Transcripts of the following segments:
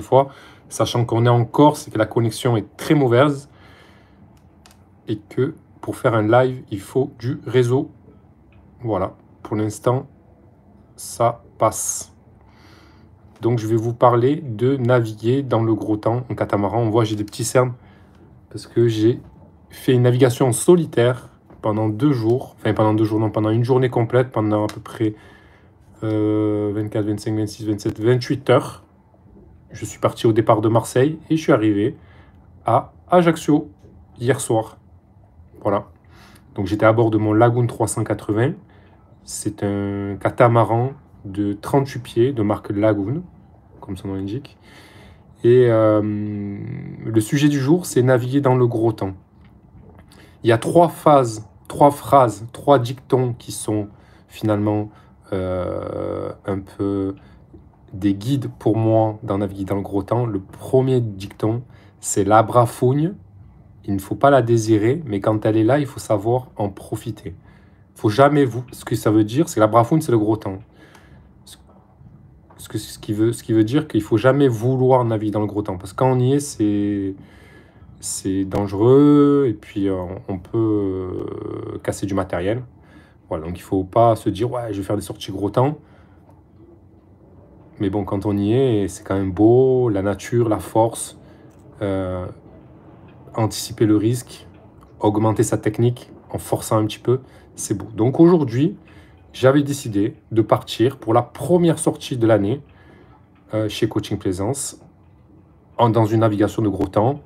fois, sachant qu'on est en Corse et que la connexion est très mauvaise et que pour faire un live, il faut du réseau. Voilà, pour l'instant, ça passe. Donc je vais vous parler de naviguer dans le gros temps en catamaran. On voit j'ai des petits cernes parce que j'ai fait une navigation solitaire pendant deux jours. Enfin pendant deux jours, non, pendant une journée complète, pendant à peu près 24, 25, 26, 27, 28 heures. Je suis parti au départ de Marseille et je suis arrivé à Ajaccio hier soir. Voilà. Donc j'étais à bord de mon Lagoon 380. C'est un catamaran de 38 pieds de marque Lagoon, comme son nom l'indique. Et euh, le sujet du jour, c'est naviguer dans le gros temps. Il y a trois phases, trois phrases, trois dictons qui sont finalement euh, un peu des guides pour moi dans Naviguer dans le gros temps, le premier dicton, c'est la brafougne. Il ne faut pas la désirer, mais quand elle est là, il faut savoir en profiter. faut jamais vous. Ce que ça veut dire, c'est que la brafougne, c'est le gros temps. Ce, que, ce, qui, veut, ce qui veut dire qu'il faut jamais vouloir naviguer dans le gros temps. Parce que quand on y est, c'est c'est dangereux et puis euh, on peut euh, casser du matériel. Voilà, donc il faut pas se dire ouais, je vais faire des sorties gros temps. Mais bon, quand on y est, c'est quand même beau, la nature, la force, euh, anticiper le risque, augmenter sa technique en forçant un petit peu, c'est beau. Donc aujourd'hui, j'avais décidé de partir pour la première sortie de l'année euh, chez Coaching Plaisance, en, dans une navigation de gros temps.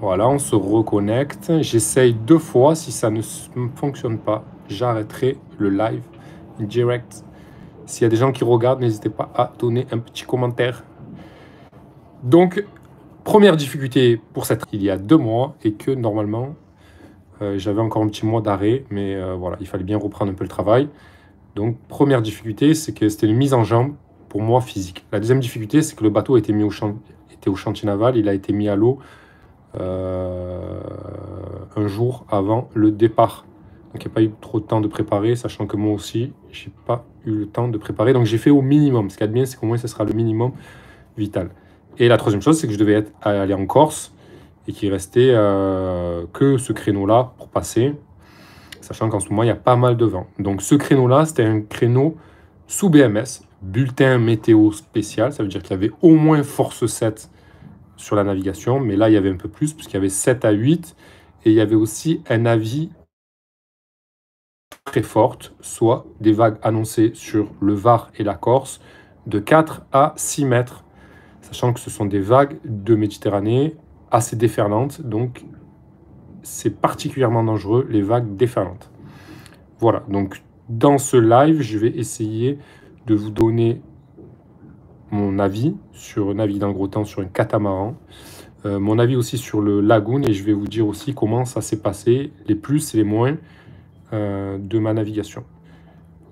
Voilà, on se reconnecte. J'essaye deux fois. Si ça ne fonctionne pas, j'arrêterai le live direct s'il y a des gens qui regardent, n'hésitez pas à donner un petit commentaire. Donc, première difficulté pour cette il y a deux mois et que normalement, euh, j'avais encore un petit mois d'arrêt, mais euh, voilà, il fallait bien reprendre un peu le travail. Donc, première difficulté, c'est que c'était une mise en jambe pour moi physique. La deuxième difficulté, c'est que le bateau était mis au, chantier naval, il a été mis à l'eau euh, un jour avant le départ. Donc il n'y a pas eu trop de temps de préparer, sachant que moi aussi, je n'ai pas eu le temps de préparer. Donc j'ai fait au minimum. Ce qui est bien, c'est qu'au moins, ce sera le minimum vital. Et la troisième chose, c'est que je devais être, aller en Corse et qu'il restait euh, que ce créneau-là pour passer, sachant qu'en ce moment, il y a pas mal de vent. Donc ce créneau-là, c'était un créneau sous BMS, bulletin météo spécial. Ça veut dire qu'il y avait au moins force 7 sur la navigation, mais là, il y avait un peu plus, puisqu'il y avait 7 à 8, et il y avait aussi un avis très fortes, soit des vagues annoncées sur le Var et la Corse de 4 à 6 mètres, sachant que ce sont des vagues de Méditerranée assez déferlantes, donc c'est particulièrement dangereux, les vagues déferlantes. Voilà, donc dans ce live, je vais essayer de vous donner mon avis sur un avis d'un temps sur un catamaran, euh, mon avis aussi sur le lagoon, et je vais vous dire aussi comment ça s'est passé, les plus et les moins, euh, de ma navigation.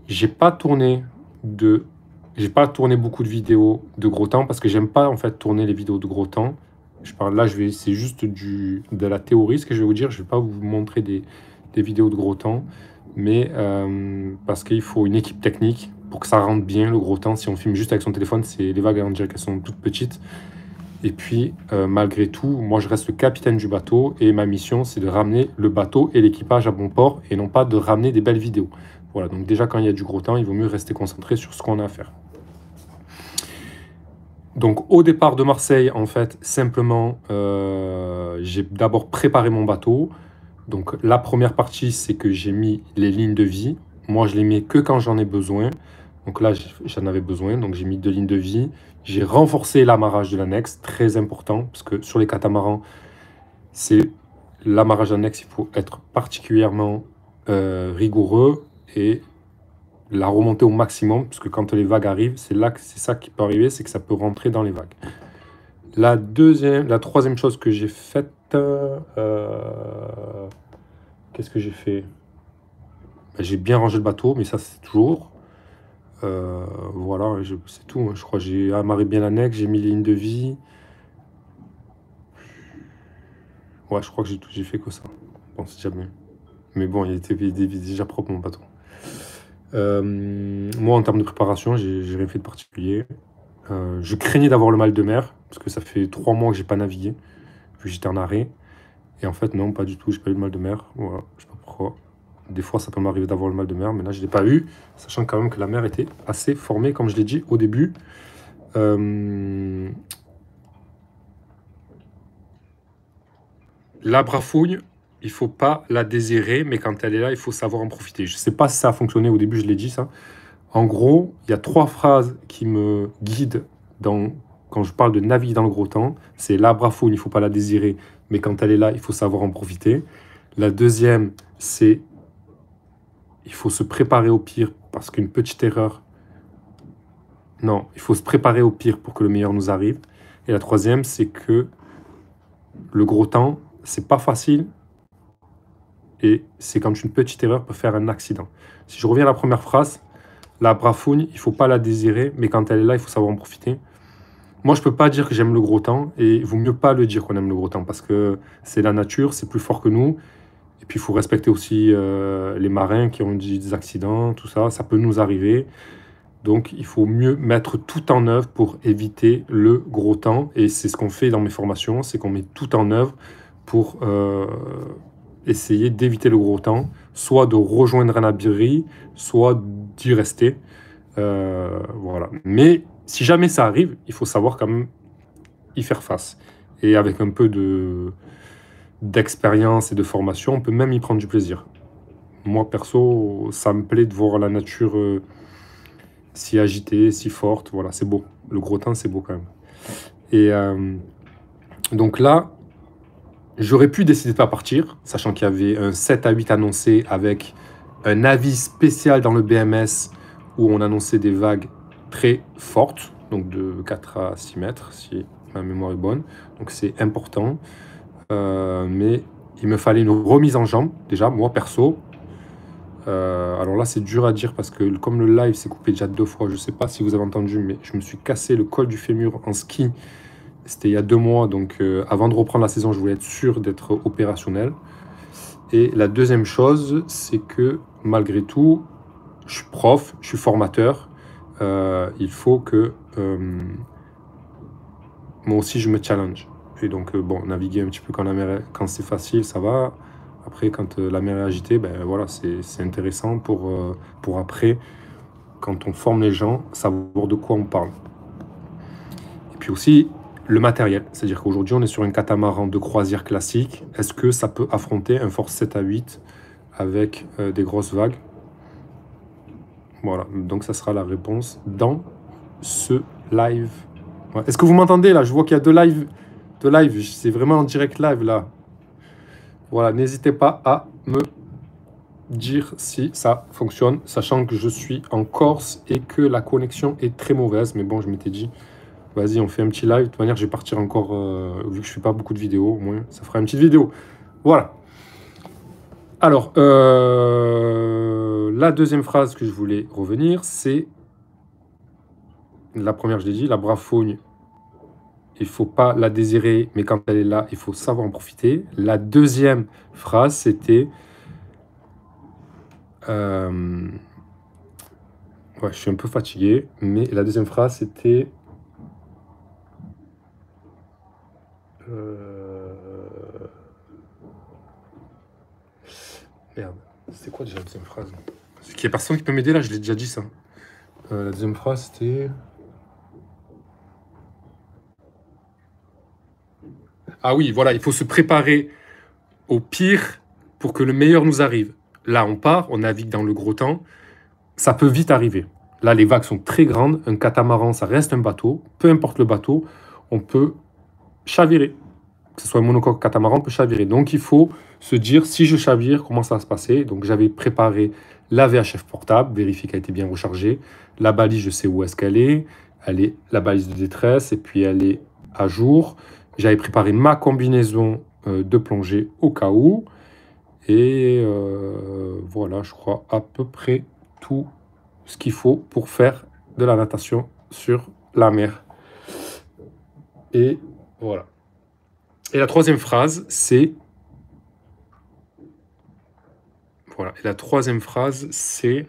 J'ai pas tourné de j'ai pas tourné beaucoup de vidéos de gros temps parce que j'aime pas en fait tourner les vidéos de gros temps. Je parle là, je vais c'est juste du de la théorie ce que je vais vous dire, je vais pas vous montrer des, vidéos de gros temps mais euh, parce qu'il faut une équipe technique pour que ça rentre bien le gros temps. Si on filme juste avec son téléphone, c'est les vagues, on sont toutes petites. Et puis, euh, malgré tout, moi, je reste le capitaine du bateau et ma mission, c'est de ramener le bateau et l'équipage à bon port et non pas de ramener des belles vidéos. Voilà, donc déjà, quand il y a du gros temps, il vaut mieux rester concentré sur ce qu'on a à faire. Donc, au départ de Marseille, en fait, simplement, euh, j'ai d'abord préparé mon bateau. Donc, la première partie, c'est que j'ai mis les lignes de vie. Moi, je les mets que quand j'en ai besoin. Donc là, j'en avais besoin. Donc, j'ai mis deux lignes de vie. J'ai renforcé l'amarrage de l'annexe, très important, parce que sur les catamarans, c'est l'amarrage annexe, il faut être particulièrement euh, rigoureux et la remonter au maximum, parce que quand les vagues arrivent, c'est là que c'est ça qui peut arriver, c'est que ça peut rentrer dans les vagues. La deuxième, la troisième chose que j'ai faite, euh, qu'est-ce que j'ai fait ben, J'ai bien rangé le bateau, mais ça c'est toujours. Euh, voilà, c'est tout. Hein. Je crois que j'ai amarré ah, bien la j'ai mis les lignes de vie. Ouais, je crois que j'ai fait que ça. Bon, c'est déjà Mais bon, il était, déjà propre mon bateau. moi, en termes de préparation, j'ai rien fait de particulier. Euh, je craignais d'avoir le mal de mer, parce que ça fait trois mois que j'ai pas navigué, Puis j'étais en arrêt. Et en fait, non, pas du tout, j'ai pas eu le mal de mer. Voilà, je sais pas pourquoi. Des fois, ça peut m'arriver d'avoir le mal de mer, mais là, je ne l'ai pas eu, sachant quand même que la mer était assez formée, comme je l'ai dit au début. Euh, la brafouille, il faut pas la désirer, mais quand elle est là, il faut savoir en profiter. Je ne sais pas si ça a fonctionné au début, je l'ai dit ça. En gros, il y a trois phrases qui me guident dans, quand je parle de naviguer dans le gros temps. C'est la brafouille, il ne faut pas la désirer, mais quand elle est là, il faut savoir en profiter. La deuxième, c'est il faut se préparer au pire parce qu'une petite erreur. Non, il faut se préparer au pire pour que le meilleur nous arrive. Et la troisième, c'est que le gros temps, c'est pas facile. Et c'est quand une petite erreur peut faire un accident. Si je reviens à la première phrase, la brafoune, il faut pas la désirer, mais quand elle est là, il faut savoir en profiter. Moi, je peux pas dire que j'aime le gros temps, et il vaut mieux pas le dire qu'on aime le gros temps, parce que c'est la nature, c'est plus fort que nous, puis il faut respecter aussi euh, les marins qui ont eu des accidents, tout ça, ça peut nous arriver. Donc il faut mieux mettre tout en œuvre pour éviter le gros temps. Et c'est ce qu'on fait dans mes formations, c'est qu'on met tout en œuvre pour euh, essayer d'éviter le gros temps, soit de rejoindre un abri, soit d'y rester. Euh, voilà. Mais si jamais ça arrive, il faut savoir quand même y faire face. Et avec un peu de, d'expérience et de formation, on peut même y prendre du plaisir. Moi, perso, ça me plaît de voir la nature euh, si agitée, si forte. Voilà, c'est beau. Le gros temps, c'est beau quand même. Et euh, donc là, j'aurais pu décider de pas partir, sachant qu'il y avait un 7 à 8 annoncé avec un avis spécial dans le BMS où on annonçait des vagues très fortes, donc de 4 à 6 mètres, si ma mémoire est bonne. Donc c'est important. Euh, mais il me fallait une remise en jambe, déjà, moi perso. Euh, alors là, c'est dur à dire parce que comme le live s'est coupé déjà deux fois, je ne sais pas si vous avez entendu, mais je me suis cassé le col du fémur en ski. C'était il y a deux mois, donc euh, avant de reprendre la saison, je voulais être sûr d'être opérationnel. Et la deuxième chose, c'est que malgré tout, je suis prof, je suis formateur. il faut que moi aussi, je me challenge. Et donc, euh, bon, naviguer un petit peu quand, c'est facile, ça va. Après, quand euh, la mer est agitée, ben, voilà, c'est intéressant pour, euh, pour après, quand on forme les gens, savoir de quoi on parle. Et puis aussi, le matériel. C'est-à-dire qu'aujourd'hui, on est sur un catamaran de croisière classique. Est-ce que ça peut affronter un force 7 à 8 avec des grosses vagues Voilà, donc ça sera la réponse dans ce live. Est-ce que vous m'entendez là Je vois qu'il y a deux lives de live. C'est vraiment en direct live là. Voilà, n'hésitez pas à me dire si ça fonctionne, sachant que je suis en Corse et que la connexion est très mauvaise. Mais bon, je m'étais dit, vas-y, on fait un petit live. De manière, je vais partir encore, euh, vu que je ne fais pas beaucoup de vidéos, au moins, ça fera une petite vidéo. Voilà. Alors, euh, la deuxième phrase que je voulais revenir, c'est la première, je l'ai dit, la brafogne il faut pas la désirer, mais quand elle est là, il faut savoir en profiter. La deuxième phrase, c'était... Euh, ouais, je suis un peu fatigué, mais la deuxième phrase, c'était... Euh, merde, c'était quoi déjà la deuxième phrase Il n'y a personne qui peut m'aider là, je l'ai déjà dit ça. Euh, la deuxième phrase, c'était... ah oui, voilà, il faut se préparer au pire pour que le meilleur nous arrive. Là, on part, on navigue dans le gros temps, ça peut vite arriver. Là, les vagues sont très grandes, un catamaran, ça reste un bateau, peu importe le bateau, on peut chavirer. Que ce soit un monocoque catamaran, on peut chavirer. Donc, il faut se dire, si je chavire, comment ça va se passer Donc, j'avais préparé la VHF portable, vérifié qu'elle était bien rechargée, la balise, je sais où est-ce qu'elle est, elle est la balise de détresse, et puis elle est à jour. J'avais préparé ma combinaison euh, de plongée au cas où. Et euh, voilà, je crois à peu près tout ce qu'il faut pour faire de la natation sur la mer. Et voilà. Et la troisième phrase, c'est... Voilà. Et la troisième phrase, c'est...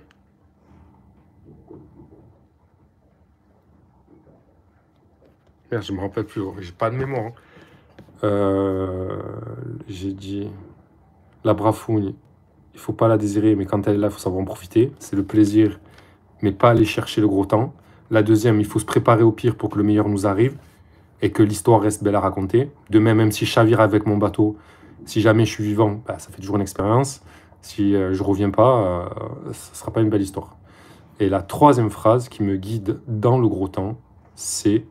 Merde, je me rappelle plus. J'ai pas de mémoire. Hein. Euh, j'ai dit la brafouille, il faut pas la désirer, mais quand elle est là, il faut savoir en profiter. C'est le plaisir, mais pas aller chercher le gros temps. La deuxième, il faut se préparer au pire pour que le meilleur nous arrive et que l'histoire reste belle à raconter. De même, même si je chavire avec mon bateau, si jamais je suis vivant, bah, ça fait toujours une expérience. Si je euh, je reviens pas, ce euh, ne sera pas une belle histoire. Et la troisième phrase qui me guide dans le gros temps, c'est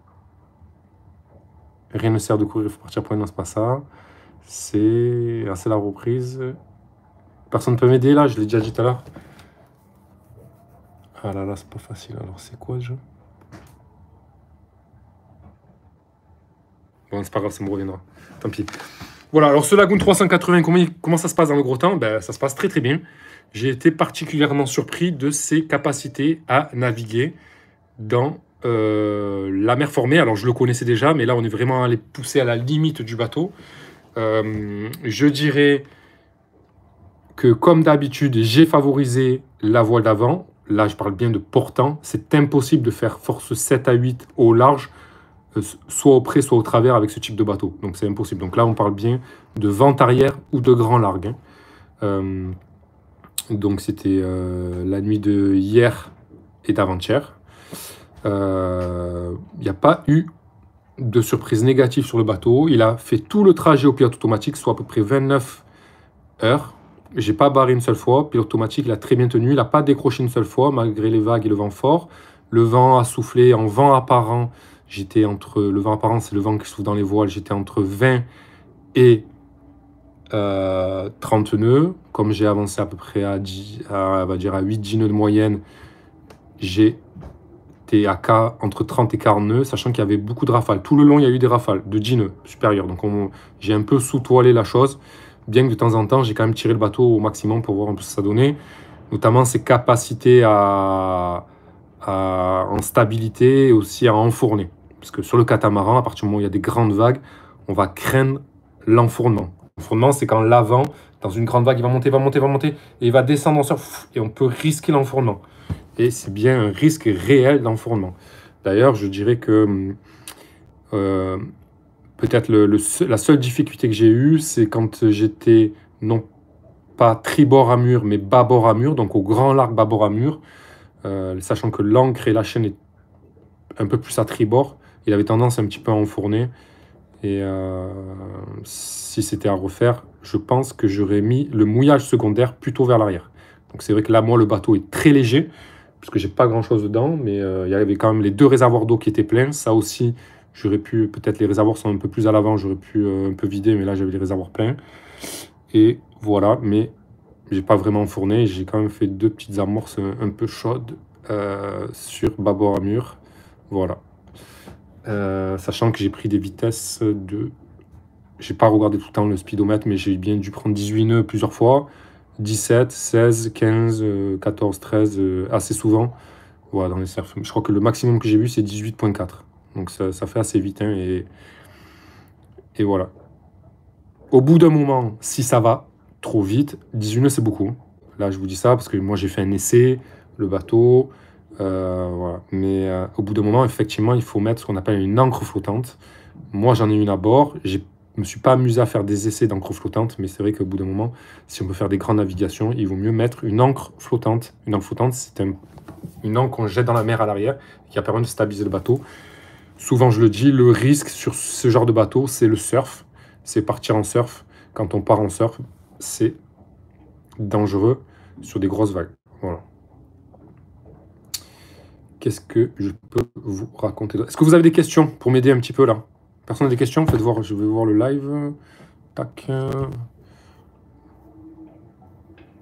rien ne sert de courir, il faut partir pour une pas ça. C'est assez la reprise. Personne ne peut m'aider là, je l'ai déjà dit tout à l'heure. Ah là là, c'est pas facile. Alors, c'est quoi le jeu Bon, c'est pas grave, ça me reviendra. Tant pis. Voilà, alors ce Lagoon 380, comment, comment ça se passe dans le gros temps ben, Ça se passe très très bien. J'ai été particulièrement surpris de ses capacités à naviguer dans euh, la mer formée, alors je le connaissais déjà, mais là on est vraiment allé pousser à la limite du bateau. Euh, je dirais que comme d'habitude, j'ai favorisé la voile d'avant. Là, je parle bien de portant. C'est impossible de faire force 7 à 8 au large, euh, soit au près, soit au travers avec ce type de bateau. Donc c'est impossible. Donc là, on parle bien de vent arrière ou de grand large hein. donc c'était la nuit de hier et d'avant-hier. Il euh, n'y a pas eu de surprise négative sur le bateau. Il a fait tout le trajet au pilote automatique, soit à peu près 29 heures. J'ai pas barré une seule fois. Pilote automatique, l'a a très bien tenu. Il n'a pas décroché une seule fois, malgré les vagues et le vent fort. Le vent a soufflé en vent apparent. J'étais entre le vent apparent, c'est le vent qui souffle dans les voiles. J'étais entre 20 et 30 euh, nœuds. Comme j'ai avancé à peu près à, dire à 8-10 nœuds de moyenne, j'ai à K, entre 30 et 40 nœuds, sachant qu'il y avait beaucoup de rafales. Tout le long, il y a eu des rafales de 10 nœuds supérieurs. Donc j'ai un peu sous-toilé la chose, bien que de temps en temps, j'ai quand même tiré le bateau au maximum pour voir ce que ça donnait, notamment ses capacités à, en stabilité et aussi à enfourner. Parce que sur le catamaran, à partir du moment où il y a des grandes vagues, on va craindre l'enfournement. L'enfournement, c'est quand l'avant, dans une grande vague, il va monter, va monter, va monter, et il va descendre en surf, et on peut risquer l'enfournement et c'est bien un risque réel d'enfournement. D'ailleurs, je dirais que hum, euh, peut-être la seule difficulté que j'ai eue, c'est quand j'étais non pas tribord à mur, mais bâbord à mur, donc au grand bas bâbord à mur, euh, sachant que l'ancre et la chaîne est un peu plus à tribord, il avait tendance un petit peu à enfourner. Et euh, si c'était à refaire, je pense que j'aurais mis le mouillage secondaire plutôt vers l'arrière. Donc c'est vrai que là, moi, le bateau est très léger parce que j'ai pas grand chose dedans, mais euh, il y avait quand même les deux réservoirs d'eau qui étaient pleins. Ça aussi, j'aurais pu, peut-être les réservoirs sont un peu plus à l'avant, j'aurais pu euh, un peu vider, mais là j'avais les réservoirs pleins. Et voilà, mais j'ai pas vraiment fourné, j'ai quand même fait deux petites amorces un, peu chaudes euh, sur bâbord à Voilà. sachant que j'ai pris des vitesses de. J'ai pas regardé tout le temps le speedomètre, mais j'ai bien dû prendre 18 nœuds plusieurs fois. 17, 16, 15, 14, 13, assez souvent. Voilà, dans les surf. Je crois que le maximum que j'ai vu, c'est 18.4. Donc ça, fait assez vite. Hein, et, et voilà. Au bout d'un moment, si ça va trop vite, 18 c'est beaucoup. Hein. Là, je vous dis ça parce que moi, j'ai fait un essai, le bateau. Euh, Mais euh, au bout d'un moment, effectivement, il faut mettre ce qu'on appelle une encre flottante. Moi, j'en ai une à bord. J'ai je me suis pas amusé à faire des essais d'encre flottante, mais c'est vrai qu'au bout d'un moment, si on veut faire des grandes navigations, il vaut mieux mettre une encre flottante. Une encre flottante, c'est une encre qu'on jette dans la mer à l'arrière, qui a permis de stabiliser le bateau. Souvent, je le dis, le risque sur ce genre de bateau, c'est le surf. C'est partir en surf. Quand on part en surf, c'est dangereux sur des grosses vagues. Voilà. Qu'est-ce que je peux vous raconter Est-ce que vous avez des questions pour m'aider un petit peu là Personne n'a des questions Faites voir, je vais voir le live. Tac.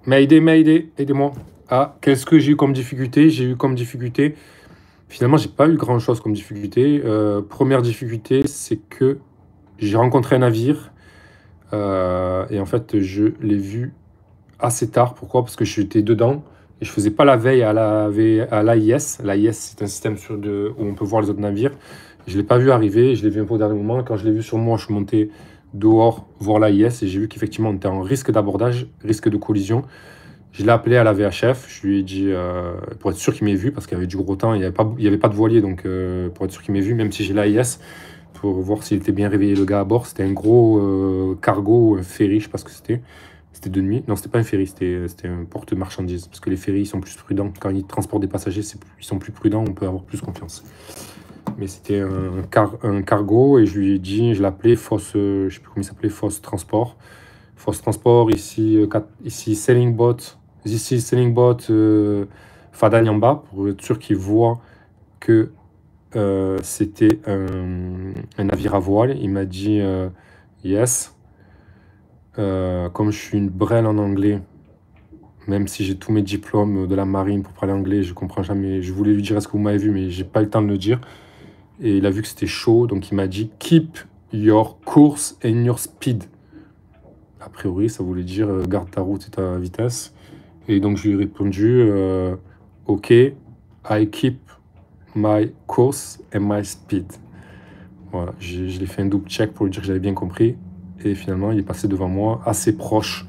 Mais aidez, aidez-moi. Ah, qu'est-ce que j'ai eu comme difficulté J'ai eu comme difficulté. Finalement, j'ai pas eu grand-chose comme difficulté. Euh, première difficulté, c'est que j'ai rencontré un navire. Euh, et en fait, je l'ai vu assez tard. Pourquoi Parce que j'étais dedans et je faisais pas la veille à l'AIS. La, à l'AIS, c'est un système sur de, où on peut voir les autres navires. Je ne l'ai pas vu arriver, je l'ai vu un peu au dernier moment. Quand je l'ai vu sur moi, je suis monté dehors voir l'AIS et j'ai vu qu'effectivement on était en risque d'abordage, risque de collision. Je l'ai appelé à la VHF, je lui ai dit, euh, pour être sûr qu'il m'ait vu, parce qu'il y avait du gros temps, il n'y avait, pas, y avait pas de voilier, donc euh, pour être sûr qu'il m'ait vu, même si j'ai l'AIS, pour voir s'il était bien réveillé le gars à bord, c'était un gros euh, cargo, un ferry, je sais pas ce que c'était. C'était de nuit. Non, c'était pas un ferry, c'était un porte marchandises. Parce que les ferries, sont plus prudents. Quand ils transportent des passagers, ils sont plus prudents, on peut avoir plus confiance mais c'était un, un, cargo et je lui ai dit, je l'appelais Fosse, euh, je sais plus comment il s'appelait, Fosse Transport. Fosse Transport, ici, euh, ici Selling Bot, ici Selling Bot euh, pour être sûr qu'il voit que euh, c'était un, un, navire à voile. Il m'a dit Yes. comme je suis une brêle en anglais, même si j'ai tous mes diplômes de la marine pour parler anglais, je comprends jamais. Je voulais lui dire est-ce que vous m'avez vu, mais j'ai pas eu le temps de le dire. Et il a vu que c'était chaud, donc il m'a dit Keep your course and your speed. A priori, ça voulait dire euh, garde ta route et ta vitesse. Et donc je lui ai répondu euh, Ok, I keep my course and my speed. Voilà, je, je l'ai fait un double check pour lui dire que j'avais bien compris. Et finalement, il est passé devant moi, assez proche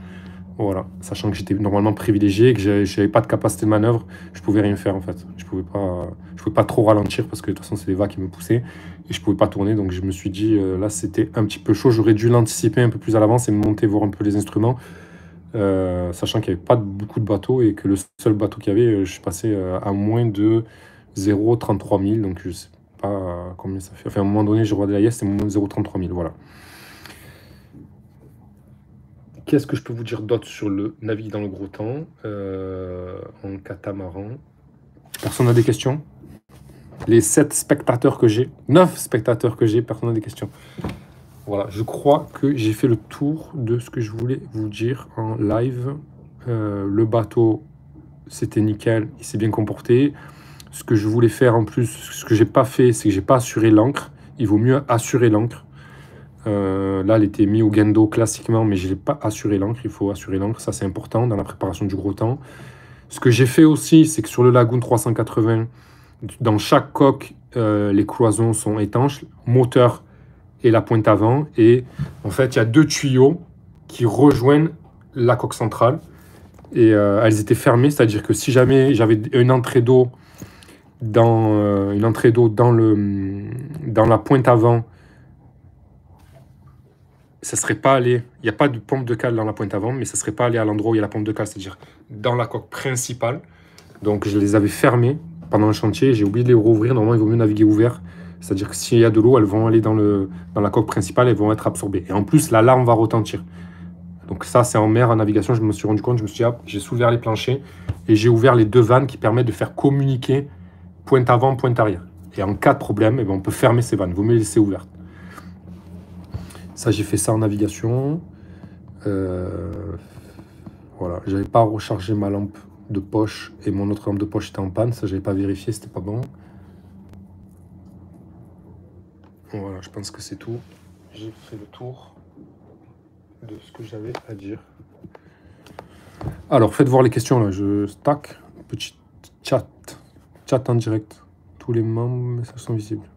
sachant que j'étais normalement privilégié, que je n'avais pas de capacité de manœuvre, je pouvais rien faire en fait. Je pouvais pas, je pouvais pas trop ralentir parce que de toute façon c'est les vagues qui me poussaient et je pouvais pas tourner. Donc je me suis dit euh, là c'était un petit peu chaud. J'aurais dû l'anticiper un peu plus à l'avance et monter voir un peu les instruments, euh, sachant qu'il n'y avait pas beaucoup de bateaux et que le seul bateau qu'il y avait, euh, je suis passé à moins de 0,33 000. Donc je sais pas combien ça fait. Enfin à un moment donné, je vois de la c'est c'était moins 0,33 000. Voilà. Qu'est-ce que je peux vous dire d'autre sur le navire dans le gros temps euh, en catamaran Personne n'a des questions Les 7 spectateurs que j'ai, 9 spectateurs que j'ai, personne n'a des questions. Voilà, je crois que j'ai fait le tour de ce que je voulais vous dire en live. Euh, le bateau, c'était nickel, il s'est bien comporté. Ce que je voulais faire en plus, ce que j'ai pas fait, c'est que j'ai pas assuré l'encre. Il vaut mieux assurer l'encre euh, là, elle était mise au Gendo classiquement, mais je n'ai pas assuré l'encre. Il faut assurer l'encre, ça c'est important dans la préparation du gros temps. Ce que j'ai fait aussi, c'est que sur le Lagoon 380, dans chaque coque, euh, les cloisons sont étanches, moteur et la pointe avant. Et en fait, il y a deux tuyaux qui rejoignent la coque centrale. Et euh, elles étaient fermées, c'est-à-dire que si jamais j'avais une entrée d'eau dans, une entrée d'eau dans, dans la pointe avant, ça serait pas allé, il n'y a pas de pompe de cale dans la pointe avant, mais ça ne serait pas allé à l'endroit où il y a la pompe de cale, c'est-à-dire dans la coque principale. Donc je les avais fermées pendant le chantier, j'ai oublié de les rouvrir, normalement il vaut mieux naviguer ouvert. C'est-à-dire que s'il y a de l'eau, elles vont aller dans, le, dans la coque principale, elles vont être absorbées. Et en plus, l'alarme va retentir. Donc ça, c'est en mer, en navigation, je me suis rendu compte, je me suis dit, ah, j'ai soulevé les planchers et j'ai ouvert les deux vannes qui permettent de faire communiquer pointe avant, pointe arrière. Et en cas de problème, eh ben, on peut fermer ces vannes, vous mieux les laisser ouvertes. Ça, j'ai fait ça en navigation. Euh, voilà, j'avais pas rechargé ma lampe de poche et mon autre lampe de poche était en panne. Ça, j'avais pas vérifié, c'était pas bon. Voilà, je pense que c'est tout. J'ai fait le tour de ce que j'avais à dire. Alors, faites voir les questions là. Je stack. Petit chat. Chat en direct. Tous les membres, ça sont visibles.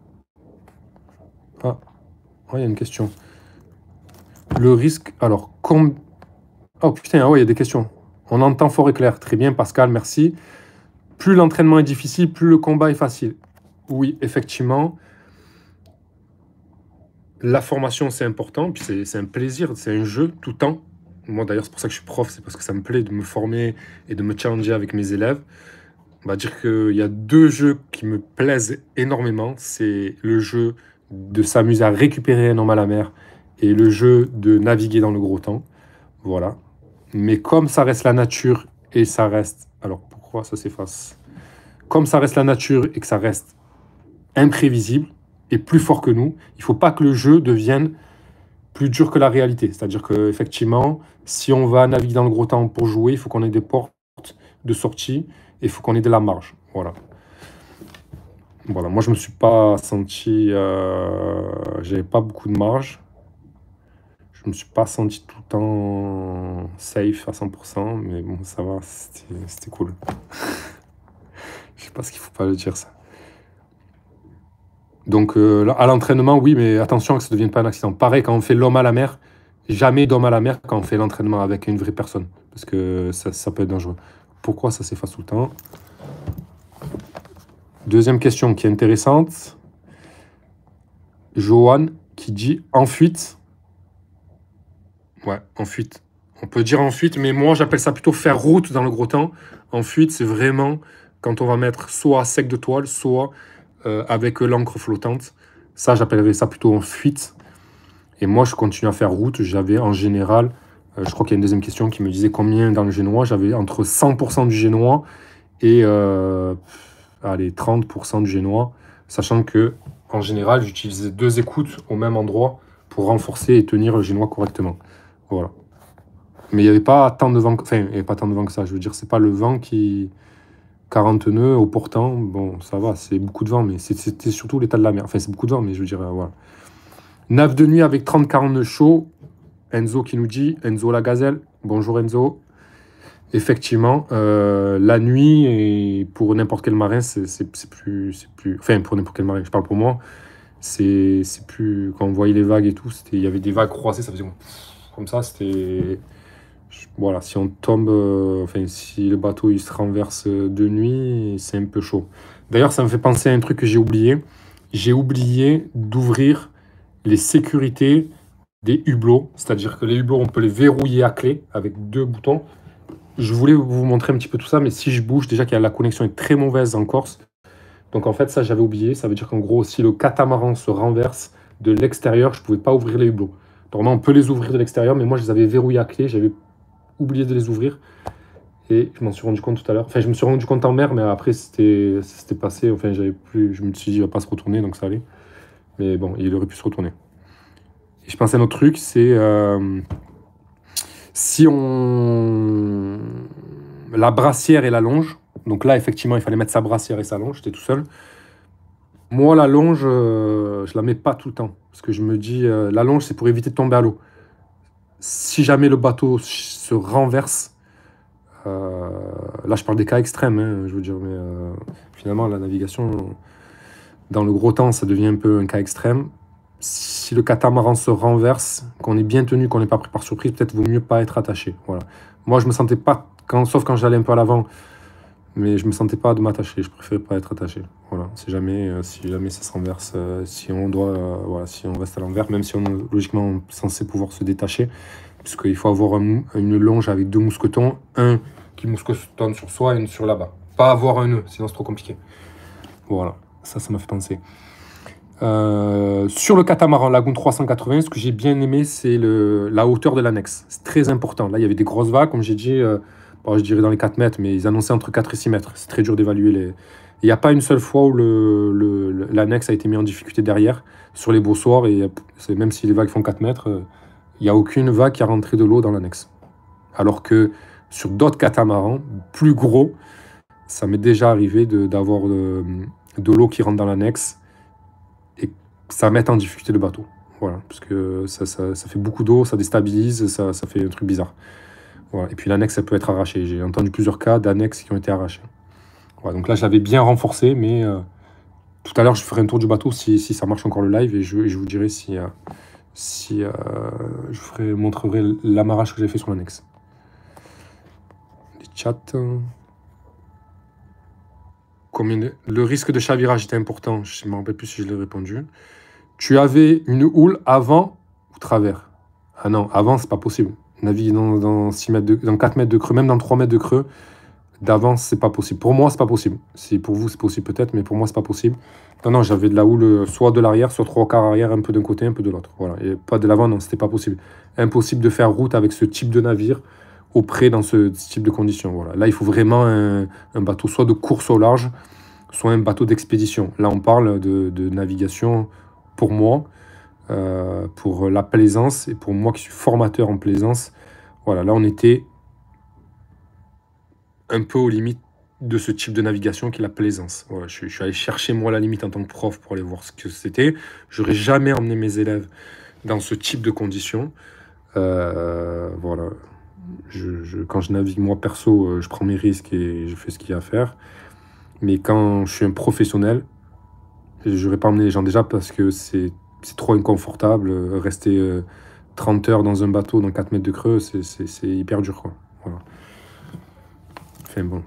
Ah, ah, il y a une question le risque. Alors, comme. Oh putain, ah il y a des questions. On entend fort et clair. Très bien, Pascal, merci. Plus l'entraînement est difficile, plus le combat est facile. Oui, effectivement. La formation, c'est important. Puis c'est un plaisir, c'est un jeu tout le temps. Moi, d'ailleurs, c'est pour ça que je suis prof, c'est parce que ça me plaît de me former et de me challenger avec mes élèves. On va dire qu'il y a deux jeux qui me plaisent énormément. C'est le jeu de s'amuser à récupérer un homme à la mer et le jeu de naviguer dans le gros temps. Voilà. Mais comme ça reste la nature et ça reste. Alors pourquoi ça s'efface Comme ça reste la nature et que ça reste imprévisible et plus fort que nous, il ne faut pas que le jeu devienne plus dur que la réalité. C'est-à-dire qu'effectivement, si on va naviguer dans le gros temps pour jouer, il faut qu'on ait des portes de sortie et il faut qu'on ait de la marge. Voilà. Voilà, moi je me suis pas senti, euh, pas beaucoup de marge je me suis pas senti tout le temps safe à 100%, mais bon, ça va, c'était cool. je ne sais pas ce qu'il faut pas le dire, ça. Donc, euh, à l'entraînement, oui, mais attention que ça ne devienne pas un accident. Pareil, quand on fait l'homme à la mer, jamais d'homme à la mer quand on fait l'entraînement avec une vraie personne, parce que ça, ça peut être dangereux. Pourquoi ça s'efface tout le temps Deuxième question qui est intéressante. Johan qui dit en fuite, Ouais, en fuite. On peut dire en fuite, mais moi j'appelle ça plutôt faire route dans le gros temps. En fuite, c'est vraiment quand on va mettre soit sec de toile, soit euh, avec l'encre flottante. Ça, j'appellerais ça plutôt en fuite. Et moi, je continue à faire route. J'avais en général, euh, je crois qu'il y a une deuxième question qui me disait combien dans le génois. J'avais entre 100% du génois et 30% euh, du génois. Sachant que en général, j'utilisais deux écoutes au même endroit pour renforcer et tenir le génois correctement. Mais il n'y avait pas tant de vent, que... enfin, il y avait pas tant de vent que ça. Je veux dire, c'est pas le vent qui. 40 nœuds au portant, bon, ça va, c'est beaucoup de vent, mais c'était surtout l'état de la mer. Enfin, c'est beaucoup de vent, mais je veux dire, euh, voilà. de nuit avec 30-40 nœuds chauds. Enzo qui nous dit, Enzo la gazelle. Bonjour Enzo. Effectivement, euh, la nuit, et pour n'importe quel marin, c'est plus, plus. Enfin, pour n'importe quel marin, je parle pour moi, c'est plus. Quand on voyait les vagues et tout, il y avait des vagues croisées, ça faisait comme ça, c'était. Voilà, si on tombe, euh, enfin, si le bateau il se renverse de nuit, c'est un peu chaud. D'ailleurs, ça me fait penser à un truc que j'ai oublié. J'ai oublié d'ouvrir les sécurités des hublots, c'est-à-dire que les hublots, on peut les verrouiller à clé avec deux boutons. Je voulais vous montrer un petit peu tout ça, mais si je bouge, déjà que la connexion est très mauvaise en Corse. Donc en fait, ça, j'avais oublié. Ça veut dire qu'en gros, si le catamaran se renverse de l'extérieur, je ne pouvais pas ouvrir les hublots. Normalement, on peut les ouvrir de l'extérieur, mais moi, je les avais verrouillés à clé. J'avais oublié de les ouvrir. Et je m'en suis rendu compte tout à l'heure. Enfin, je me suis rendu compte en mer, mais après, c'était passé. Enfin, j'avais plus. Je me suis dit, il va pas se retourner, donc ça allait. Mais bon, il aurait pu se retourner. je pensais à un autre truc, c'est euh, si on la brassière et la longe. Donc là, effectivement, il fallait mettre sa brassière et sa longe. J'étais tout seul. Moi, la longe, euh, je la mets pas tout le temps. Parce que je me dis, euh, la longe, c'est pour éviter de tomber à l'eau. Si jamais le bateau se renverse, euh, là, je parle des cas extrêmes, hein, je veux dire, mais finalement, la navigation, dans le gros temps, ça devient un peu un cas extrême. Si le catamaran se renverse, qu'on est bien tenu, qu'on n'est pas pris par surprise, peut-être vaut mieux pas être attaché. Voilà. Moi, je me sentais pas, sauf quand j'allais un peu à l'avant, mais je me sentais pas de m'attacher je préférais pas être attaché voilà si jamais euh, si jamais ça se renverse, euh, si on doit euh, voilà si on reste à l'envers même si on logiquement on est censé pouvoir se détacher puisqu'il faut avoir une longe avec deux mousquetons un qui mousquetonne sur soi et une sur là-bas pas avoir un nœud sinon c'est trop compliqué voilà ça ça m'a fait penser sur le catamaran Lagoon 380, ce que j'ai bien aimé, c'est la hauteur de l'annexe. C'est très important. Là, il y avait des grosses vagues, comme j'ai dit, bah, je dirais dans les 4 mètres, mais ils annonçaient entre 4 et 6 mètres. C'est très dur d'évaluer les. Il n'y a pas une seule fois où l'annexe a été mis en difficulté derrière, sur les boursoirs, et même si les vagues font 4 mètres, euh, il n'y a aucune vague qui a rentré de l'eau dans l'annexe. Alors que sur d'autres catamarans, plus gros, ça m'est déjà arrivé d'avoir de, euh, de l'eau qui rentre dans l'annexe et ça met en difficulté le bateau. Voilà, parce que ça, fait beaucoup d'eau, ça déstabilise, ça fait un truc bizarre. Et puis l'annexe, ça peut être arraché. J'ai entendu plusieurs cas d'annexes qui ont été arrachées. donc là, je l'avais bien renforcé, mais euh, tout à l'heure, je ferai un tour du bateau si, ça marche encore le live et je, je vous dirai si, euh, si euh, je ferai, montrerai l'amarrage que j'ai fait sur l'annexe. Les chats. Hein. Le risque de chavirage était important. Je ne me rappelle plus si je l'ai répondu. Tu avais une houle avant ou travers Ah non, avant, c'est pas possible naviguer dans, 6 mètres de, 4 mètres de creux, même dans 3 mètres de creux, d'avance, c'est pas possible. Pour moi, c'est pas possible. Si pour vous, c'est possible peut-être, mais pour moi, c'est pas possible. Non, non, j'avais de la houle euh, soit de l'arrière, soit trois quarts arrière, un peu d'un côté, un peu de l'autre. Voilà. Et pas de l'avant, non, c'était pas possible. Impossible de faire route avec ce type de navire auprès dans ce type de conditions. Voilà. Là, il faut vraiment un, bateau soit de course au large, soit un bateau d'expédition. Là, on parle de, de navigation pour moi. Euh, pour la plaisance et pour moi qui suis formateur en plaisance. Voilà, là on était un peu aux limites de ce type de navigation qui est la plaisance. Voilà, je, suis allé chercher moi la limite en tant que prof pour aller voir ce que c'était. J'aurais jamais emmené mes élèves dans ce type de conditions. Euh, voilà. Je, quand je navigue moi perso, euh, je prends mes risques et je fais ce qu'il y a à faire. Mais quand je suis un professionnel, je n'aurais pas emmené les gens déjà parce que c'est c'est trop inconfortable. Euh, rester 30 euh, heures dans un bateau, dans 4 mètres de creux, c'est hyper dur. Quoi. bon,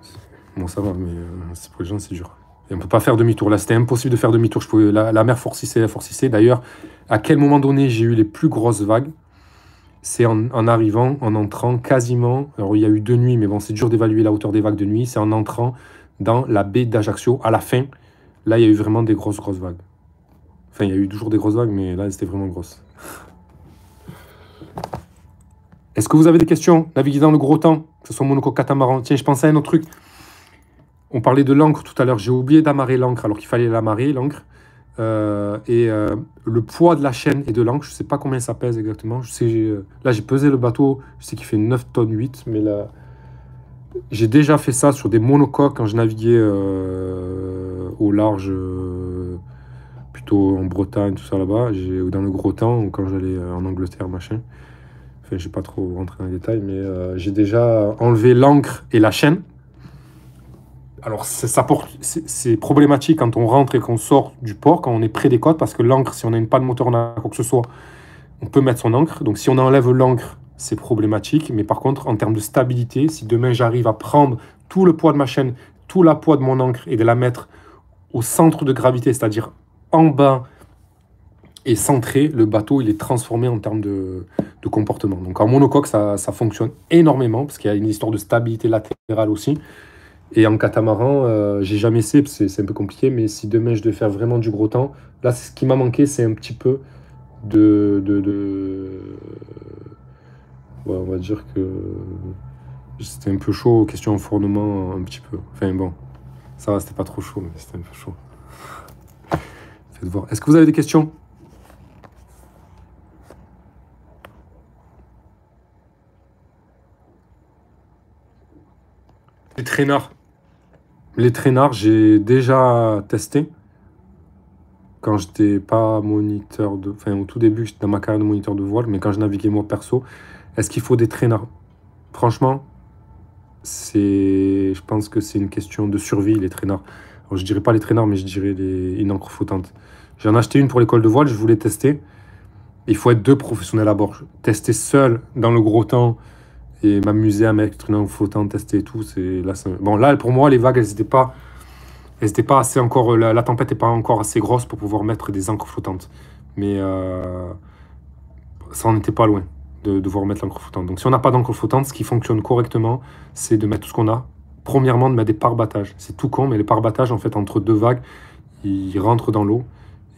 bon, ça va, mais euh, pour les gens, c'est dur. Et on ne peut pas faire demi-tour. Là, c'était impossible de faire demi-tour. La, mer forcissait, elle forcissait. D'ailleurs, à quel moment donné j'ai eu les plus grosses vagues C'est en, en, arrivant, en entrant quasiment. Alors, il y a eu deux nuits, mais bon, c'est dur d'évaluer la hauteur des vagues de nuit. C'est en entrant dans la baie d'Ajaccio, à la fin. Là, il y a eu vraiment des grosses, grosses vagues. Enfin, il y a eu toujours des grosses vagues, mais là, c'était vraiment grosse. Est-ce que vous avez des questions Naviguer dans le gros temps, que ce soit monocoque catamaran. Tiens, je pensais à un autre truc. On parlait de l'encre tout à l'heure. J'ai oublié d'amarrer l'encre alors qu'il fallait l'amarrer, l'encre. Euh, et euh, le poids de la chaîne et de l'encre, je ne sais pas combien ça pèse exactement. Euh, là, j'ai pesé le bateau, je sais qu'il fait 9 tonnes 8, mais là, j'ai déjà fait ça sur des monocoques quand je naviguais au large en Bretagne, tout ça là-bas, ou dans le gros temps, ou quand j'allais euh, en Angleterre, machin. Enfin, je pas trop rentré dans les détails, mais euh, j'ai déjà enlevé l'encre et la chaîne. Alors, c'est problématique quand on rentre et qu'on sort du port, quand on est près des côtes, parce que l'encre, si on a une panne moteur, on a quoi que ce soit, on peut mettre son encre. Donc, si on enlève l'encre, c'est problématique. Mais par contre, en termes de stabilité, si demain j'arrive à prendre tout le poids de ma chaîne, tout la poids de mon encre et de la mettre au centre de gravité, c'est-à-dire en bas et centré, le bateau il est transformé en termes de, comportement. Donc en monocoque, ça, fonctionne énormément parce qu'il y a une histoire de stabilité latérale aussi. Et en catamaran, euh, j'ai jamais essayé, c'est un peu compliqué, mais si demain je devais faire vraiment du gros temps, là ce qui m'a manqué, c'est un petit peu de. de, Ouais, on va dire que c'était un peu chaud, question fournement un petit peu. Enfin bon, ça va, c'était pas trop chaud, mais c'était un peu chaud. Est-ce que vous avez des questions Les traînards. Les traînards, j'ai déjà testé. Quand j'étais pas moniteur de. Enfin, au tout début, j'étais dans ma carrière de moniteur de voile, mais quand je naviguais moi perso, est-ce qu'il faut des traînards Franchement, c'est. Je pense que c'est une question de survie, les traîneurs. Je je dirais pas les traîneurs, mais je dirais les, une encre flottante. J'en ai acheté une pour l'école de voile, je voulais tester. Il faut être deux professionnels à bord. Tester seul dans le gros temps et m'amuser à mettre une encre flottante, tester et tout, c'est là. Bon, là, pour moi, les vagues, elles n'étaient pas. pas assez encore, la, tempête n'est pas encore assez grosse pour pouvoir mettre des encres flottantes. Mais euh, ça n'en était pas loin de devoir mettre l'encre flottante. Donc si on n'a pas d'encre flottante, ce qui fonctionne correctement, c'est de mettre tout ce qu'on a, Premièrement, de mettre des parbattages. C'est tout con, mais les parbattages, en fait, entre deux vagues, ils rentrent dans l'eau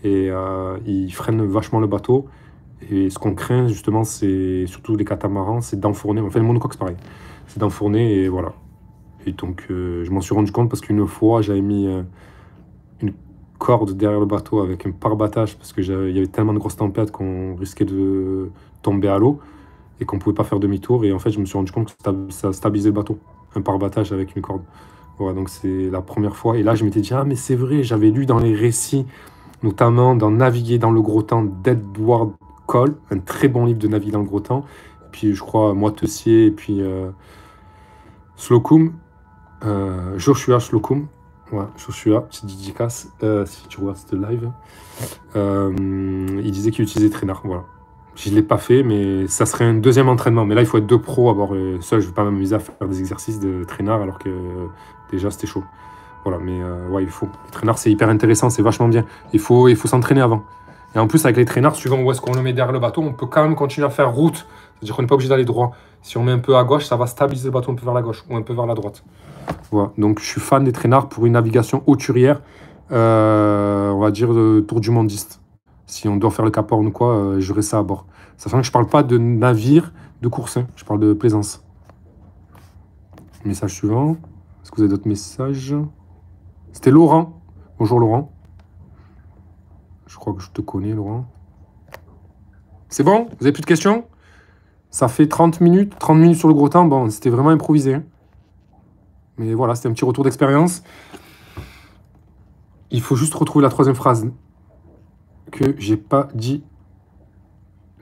et euh, ils freinent vachement le bateau. Et ce qu'on craint, justement, c'est surtout les catamarans, c'est d'enfourner. Enfin, le monocoque, c'est pareil. C'est d'enfourner et voilà. Et donc, euh, je m'en suis rendu compte parce qu'une fois, j'avais mis euh, une corde derrière le bateau avec un parbattage parce qu'il y avait tellement de grosses tempêtes qu'on risquait de tomber à l'eau et qu'on ne pouvait pas faire demi-tour. Et en fait, je me suis rendu compte que ça stabilisait le bateau un parbattage avec une corde. Voilà, donc c'est la première fois. Et là, je m'étais dit, ah, mais c'est vrai, j'avais lu dans les récits, notamment dans Naviguer dans le gros temps d'Edward Cole, un très bon livre de Naviguer dans le gros temps. Et puis, je crois, Moi et puis euh, Slocum, euh, Joshua Slocum. Joshua, c'est dédicace, euh, si tu regardes ce live. Euh, il disait qu'il utilisait Trainard, voilà. Je ne l'ai pas fait, mais ça serait un deuxième entraînement. Mais là, il faut être deux pros à euh, Seul, je ne vais pas m'amuser à faire des exercices de traînard alors que euh, déjà, c'était chaud. Voilà, mais euh, ouais, il faut. Les traînards, c'est hyper intéressant, c'est vachement bien. Il faut, il faut s'entraîner avant. Et en plus, avec les traînards, suivant où est-ce qu'on le met derrière le bateau, on peut quand même continuer à faire route. C'est-à-dire qu'on n'est pas obligé d'aller droit. Si on met un peu à gauche, ça va stabiliser le bateau un peu vers la gauche ou un peu vers la droite. Voilà, donc je suis fan des traînards pour une navigation hauturière, on va dire de tour du mondiste si on doit faire le Cap ou quoi, euh, j'aurai ça à bord. Sachant que je parle pas de navire de course, hein. je parle de plaisance. Message suivant. Est-ce que vous avez d'autres messages C'était Laurent. Bonjour Laurent. Je crois que je te connais, Laurent. C'est bon Vous avez plus de questions Ça fait 30 minutes. 30 minutes sur le gros temps. Bon, c'était vraiment improvisé. Hein. Mais voilà, c'était un petit retour d'expérience. Il faut juste retrouver la troisième phrase que j'ai pas dit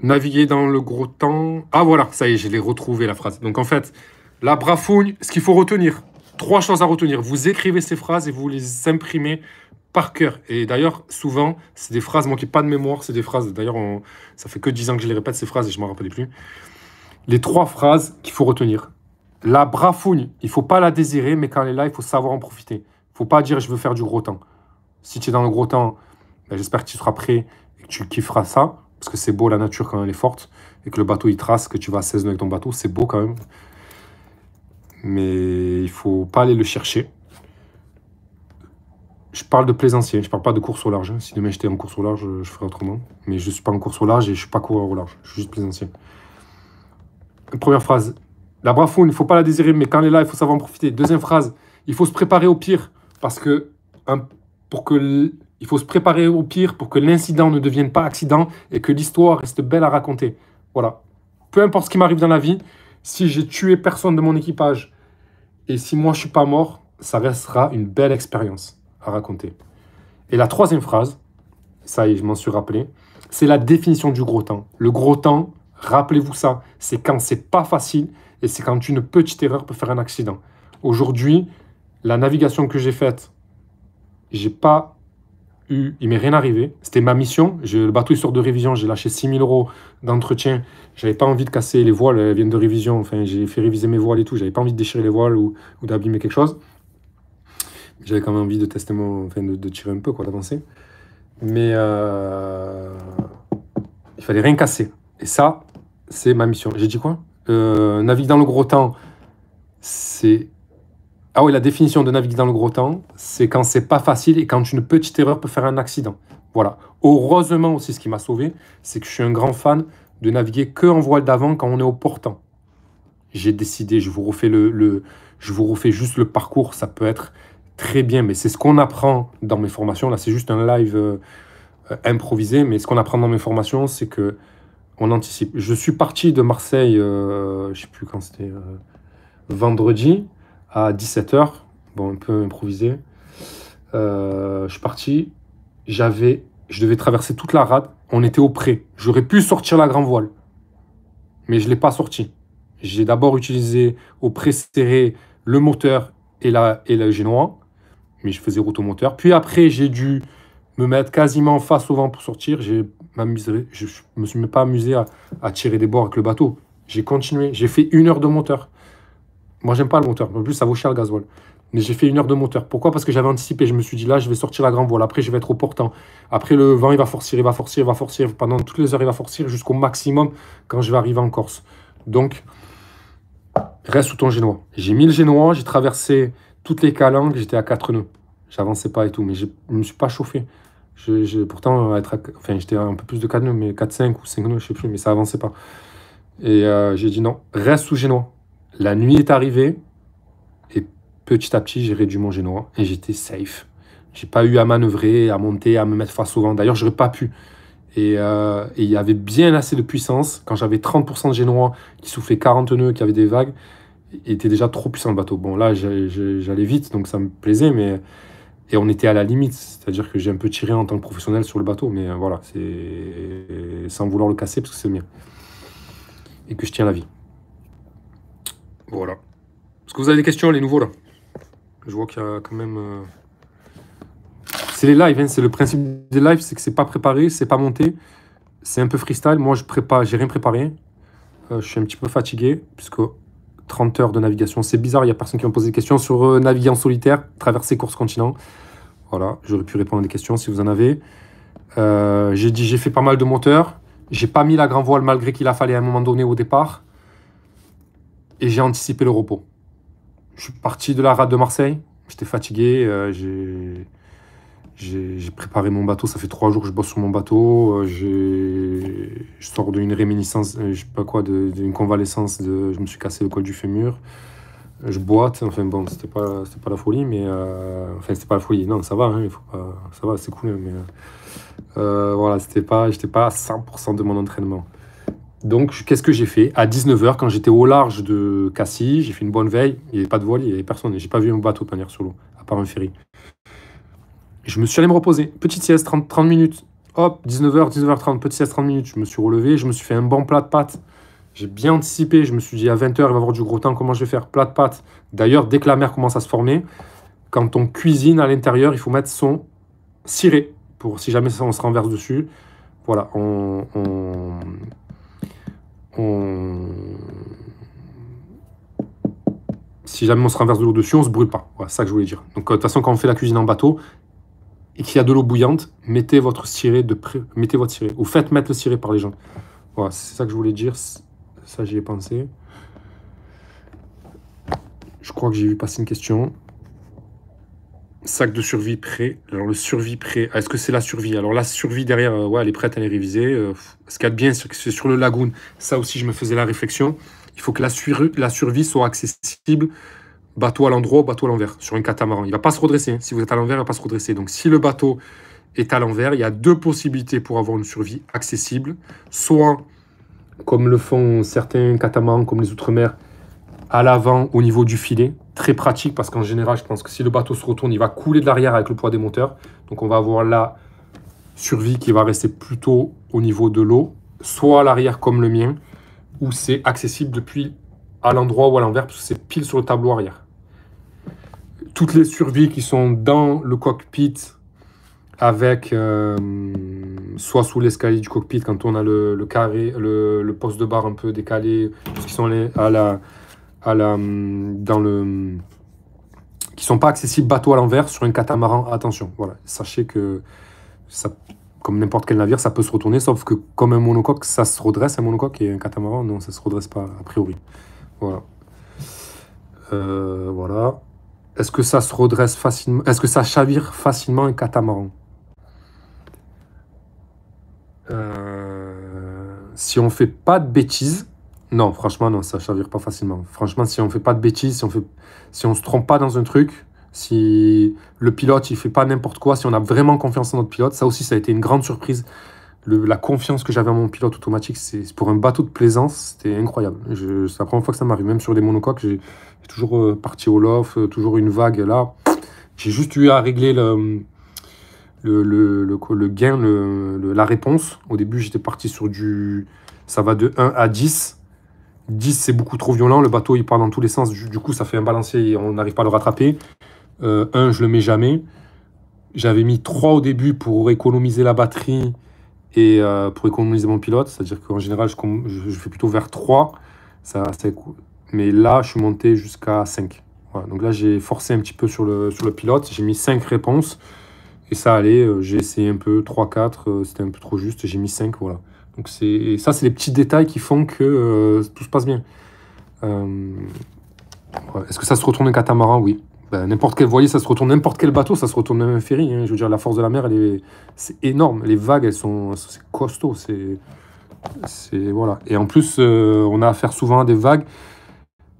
Naviguer dans le gros temps. Ah voilà, ça y est, je l'ai retrouvé la phrase. Donc en fait, la brafouille, ce qu'il faut retenir, trois choses à retenir. Vous écrivez ces phrases et vous les imprimez par cœur. Et d'ailleurs, souvent, c'est des phrases, moi qui pas de mémoire, c'est des phrases, d'ailleurs, ça fait que dix ans que je les répète, ces phrases, et je m'en rappelais plus. Les trois phrases qu'il faut retenir. La brafouille, il faut pas la désirer, mais quand elle est là, il faut savoir en profiter. faut pas dire je veux faire du gros temps. Si tu es dans le gros temps, bah, j'espère que tu seras prêt et que tu kifferas ça. Parce que c'est beau la nature quand elle est forte. Et que le bateau il trace, que tu vas à 16 nœuds avec ton bateau. C'est beau quand même. Mais il faut pas aller le chercher. Je parle de plaisancier, je parle pas de course au large. Si demain j'étais en course au large, je ferais autrement. Mais je suis pas en course au large et je suis pas coureur au large. Je suis juste plaisancier. Première phrase. La bravoure, il ne faut pas la désirer, mais quand elle est là, il faut savoir en profiter. Deuxième phrase. Il faut se préparer au pire. Parce que, pour que il faut se préparer au pire pour que l'incident ne devienne pas accident et que l'histoire reste belle à raconter. Voilà. Peu importe ce qui m'arrive dans la vie, si j'ai tué personne de mon équipage et si moi je suis pas mort, ça restera une belle expérience à raconter. Et la troisième phrase, ça y est, je m'en suis rappelé, c'est la définition du gros temps. Le gros temps, rappelez-vous ça, c'est quand c'est pas facile et c'est quand une petite erreur peut faire un accident. Aujourd'hui, la navigation que j'ai faite, j'ai pas Mm. il m'est rien arrivé. C'était ma mission. le bateau est sort de révision, j'ai lâché 6000 euros d'entretien. J'avais pas envie de casser les voiles, elles viennent de révision. Enfin, j'ai fait réviser mes voiles et tout. J'avais pas envie de déchirer les voiles ou, d'abîmer quelque chose. J'avais quand même envie de tester mon, enfin, de, tirer un peu, quoi, d'avancer. Mais euh, il fallait rien casser. Et ça, c'est ma mission. J'ai dit quoi euh, dans le gros temps, c'est ah oui, la définition de naviguer dans le gros temps, c'est quand c'est pas facile et quand une petite erreur peut faire un accident. Voilà. Heureusement aussi, ce qui m'a sauvé, c'est que je suis un grand fan de naviguer que en voile d'avant quand on est au portant. J'ai décidé, je vous refais le, je vous refais juste le parcours, ça peut être très bien, mais c'est ce qu'on apprend dans mes formations. Là, c'est juste un live euh, improvisé, mais ce qu'on apprend dans mes formations, c'est que on anticipe. Je suis parti de Marseille, je euh, je sais plus quand c'était, euh, vendredi à 17h, bon, un peu improvisé. Euh, je suis parti, j'avais, je devais traverser toute la rade, on était au pré. J'aurais pu sortir la grand voile, mais je ne l'ai pas sorti. J'ai d'abord utilisé au pré serré le moteur et la, et la génois, mais je faisais route au moteur. Puis après, j'ai dû me mettre quasiment face au vent pour sortir. J'ai je ne me suis même pas amusé à tirer des bords avec le bateau. J'ai continué, j'ai fait une heure de moteur. Moi, j'aime pas le moteur. En plus, ça vaut cher le gasoil. Mais j'ai fait une heure de moteur. Pourquoi Parce que j'avais anticipé. Je me suis dit, là, je vais sortir la grande voile. Après, je vais être au portant. Après, le vent, il va forcir, il va forcir, il va forcir. Pendant toutes les heures, il va forcir jusqu'au maximum quand je vais arriver en Corse. Donc, reste sous ton génois. J'ai mis le génois, j'ai traversé toutes les calanques, j'étais à 4 nœuds. J'avançais pas et tout, mais je ne me suis pas chauffé. pourtant, être enfin, j'étais un peu plus de 4 nœuds, mais 4, 5 ou 5 nœuds, je sais plus, mais ça avançait pas. Et euh, j'ai dit non, reste sous génois. La nuit est arrivée et petit à petit, j'ai réduit mon génois et j'étais safe. J'ai pas eu à manœuvrer, à monter, à me mettre face au vent. D'ailleurs, j'aurais pas pu. Et euh, il y avait bien assez de puissance. Quand j'avais 30% de génois qui soufflait 40 nœuds, qui avait des vagues, était déjà trop puissant le bateau. Bon, là, j'allais vite, donc ça me plaisait, mais. Et on était à la limite, c'est-à-dire que j'ai un peu tiré en tant que professionnel sur le bateau, mais euh, voilà, c'est sans vouloir le casser parce que c'est le mien et que je tiens la vie. Voilà. Est-ce que vous avez des questions, les nouveaux, là Je vois qu'il y a quand même... Euh, c'est les lives, hein, c'est le principe des lives, c'est que c'est pas préparé, c'est pas monté. C'est un peu freestyle. Moi, je prépare, j'ai rien préparé. Hein. Euh, je suis un petit peu fatigué, puisque 30 heures de navigation, c'est bizarre, il n'y a personne qui m'a posé des questions sur euh, naviguer en solitaire, traverser course continent. Voilà, j'aurais pu répondre à des questions si vous en avez. j'ai dit, j'ai fait pas mal de moteurs. J'ai pas mis la grand voile malgré qu'il a fallu à un moment donné au départ et j'ai anticipé le repos. Je suis parti de la rade de Marseille, j'étais fatigué, euh, j'ai préparé mon bateau, ça fait trois jours que je bosse sur mon bateau. Euh, je sors d'une réminiscence, euh, je sais pas quoi, d'une convalescence, de, je me suis cassé le col du fémur. Je boite, enfin bon, c'était pas, pas la folie, mais. Euh, enfin, c'était pas la folie, non, ça va, hein, ça va, c'est cool, hein, mais. voilà, c'était pas, j'étais pas à 100% de mon entraînement. Donc, qu'est-ce que j'ai fait À 19h, quand j'étais au large de Cassis, j'ai fait une bonne veille. Il n'y avait pas de voile, il n'y avait personne. Je n'ai pas vu un bateau de sur l'eau, à part un ferry. je me suis allé me reposer. Petite sieste, 30, minutes. Hop, 19h, 19h30, petite sieste, 30 minutes. Je me suis relevé, je me suis fait un bon plat de pâtes. J'ai bien anticipé. Je me suis dit, à 20h, il va y avoir du gros temps. Comment je vais faire Plat de pâtes. D'ailleurs, dès que la mer commence à se former, quand on cuisine à l'intérieur, il faut mettre son ciré. Pour si jamais on se renverse dessus. Voilà, on si jamais on se renverse de l'eau dessus, on se brûle pas. Voilà, ça que je voulais dire. Donc, euh, de toute façon, quand on fait la cuisine en bateau et qu'il y a de l'eau bouillante, mettez votre ciré de près mettez votre ciré ou faites mettre le ciré par les gens. Voilà, c'est ça que je voulais dire. Ça, j'y ai pensé. Je crois que j'ai vu passer une question. Sac de survie prêt. Alors, le survie prêt. Ah, est-ce que c'est la survie Alors, la survie derrière, euh, elle est prête, elle est révisée. Euh, ce qu'il y a de bien, c'est que c'est sur le lagoon. Ça aussi, je me faisais la réflexion. Il faut que la, survie soit accessible bateau à l'endroit, bateau à l'envers, sur un catamaran. Il ne va pas se redresser. Hein. Si vous êtes à l'envers, il ne va pas se redresser. Donc, si le bateau est à l'envers, il y a deux possibilités pour avoir une survie accessible. Soit, comme le font certains catamarans, comme les Outre-mer, à l'avant, au niveau du filet très pratique parce qu'en général, je pense que si le bateau se retourne, il va couler de l'arrière avec le poids des moteurs. Donc on va avoir la survie qui va rester plutôt au niveau de l'eau, soit à l'arrière comme le mien, où c'est accessible depuis à l'endroit ou à l'envers, parce que c'est pile sur le tableau arrière. Toutes les survies qui sont dans le cockpit, avec euh, soit sous l'escalier du cockpit, quand on a le, carré, le, poste de barre un peu décalé, qui sont les, à la, à la, dans le, qui sont pas accessibles bateau à l'envers sur un catamaran. Attention, voilà. Sachez que ça, comme n'importe quel navire, ça peut se retourner, sauf que comme un monocoque, ça se redresse un monocoque et un catamaran, non, ça se redresse pas a priori. Voilà. Euh, voilà. Est-ce que ça se redresse facilement Est-ce que ça chavire facilement un catamaran euh, Si on fait pas de bêtises, non, franchement, non, ça chavire pas facilement. Franchement, si on ne fait pas de bêtises, si on fait, se trompe pas dans un truc, si le pilote ne fait pas n'importe quoi, si on a vraiment confiance en notre pilote, ça aussi, ça a été une grande surprise. la confiance que j'avais en mon pilote automatique, c'est pour un bateau de plaisance, c'était incroyable. C'est la première fois que ça m'arrive, même sur des monocoques, j'ai toujours euh, parti au loft, euh, toujours une vague là. J'ai juste eu à régler le, le gain, la réponse. Au début, j'étais parti sur du. Ça va de 1 à 10. 10, c'est beaucoup trop violent. Le bateau, il part dans tous les sens. Du, coup, ça fait un balancier et on n'arrive pas à le rattraper. 1, euh, je le mets jamais. J'avais mis 3 au début pour économiser la batterie et euh, pour économiser mon pilote. C'est-à-dire qu'en général, je, fais plutôt vers 3. Ça, cool. Mais là, je suis monté jusqu'à 5. Voilà. Donc là, j'ai forcé un petit peu sur le, sur le pilote. J'ai mis 5 réponses. Et ça allait. Euh, j'ai essayé un peu 3-4. C'était un peu trop juste. J'ai mis 5. Voilà. Donc c'est ça, c'est les petits détails qui font que euh, tout se passe bien. Euh, Est-ce que ça se retourne un catamaran Oui. Ben, n'importe quel voilier, ça se retourne n'importe quel bateau, ça se retourne même un ferry. Hein. Je veux dire, la force de la mer, elle c'est énorme. Les vagues, elles sont, c'est costaud. C'est, c'est voilà. Et en plus, euh, on a affaire souvent à des vagues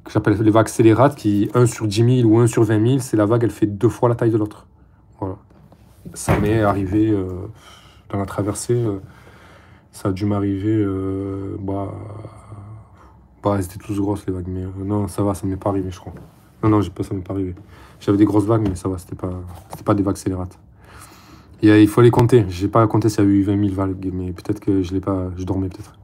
que j'appelle les vagues scélérates, qui 1 sur 10 000 ou 1 sur 20 000, c'est la vague, elle fait deux fois la taille de l'autre. Voilà. Ça m'est arrivé dans la traversée ça a dû m'arriver. Euh, bah, bah, tous grosses les vagues, mais euh, non, ça va, ça m'est pas arrivé, je crois. Non, non, pas, ça m'est pas arrivé. J'avais des grosses vagues, mais ça va, c'était pas, pas des vagues scélérates. Euh, il faut les compter. J'ai pas compté s'il y a eu 20 000 vagues, mais peut-être que je l'ai pas, je dormais peut-être.